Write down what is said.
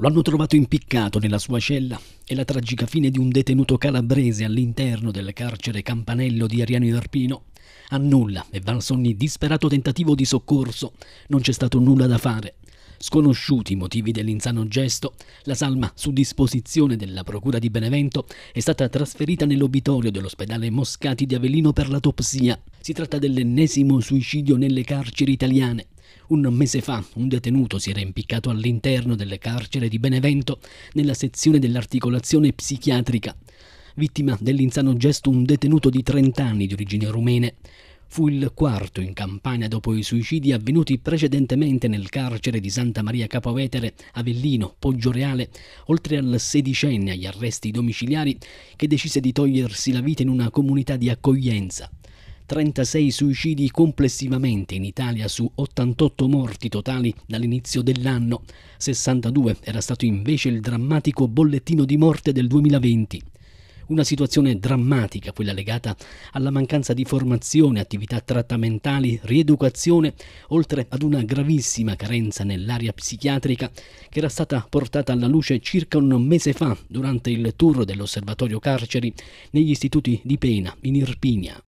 Lo hanno trovato impiccato nella sua cella e la tragica fine di un detenuto calabrese all'interno del carcere Campanello di Ariano Irpino annulla e valsa ogni disperato tentativo di soccorso. Non c'è stato nulla da fare. Sconosciuti i motivi dell'insano gesto, la salma, su disposizione della Procura di Benevento, è stata trasferita nell'obitorio dell'ospedale Moscati di Avellino per l'autopsia. Si tratta dell'ennesimo suicidio nelle carceri italiane. Un mese fa un detenuto si era impiccato all'interno del carcere di Benevento nella sezione dell'articolazione psichiatrica. Vittima dell'insano gesto un detenuto di 30 anni di origine rumene. Fu il quarto in campagna dopo i suicidi avvenuti precedentemente nel carcere di Santa Maria Capovetere, Avellino, Poggio Reale, oltre al sedicenne agli arresti domiciliari che decise di togliersi la vita in una comunità di accoglienza. 36 suicidi complessivamente in Italia su 88 morti totali dall'inizio dell'anno. 62 era stato invece il drammatico bollettino di morte del 2020. Una situazione drammatica, quella legata alla mancanza di formazione, attività trattamentali, rieducazione, oltre ad una gravissima carenza nell'area psichiatrica che era stata portata alla luce circa un mese fa durante il tour dell'osservatorio carceri negli istituti di pena in Irpinia.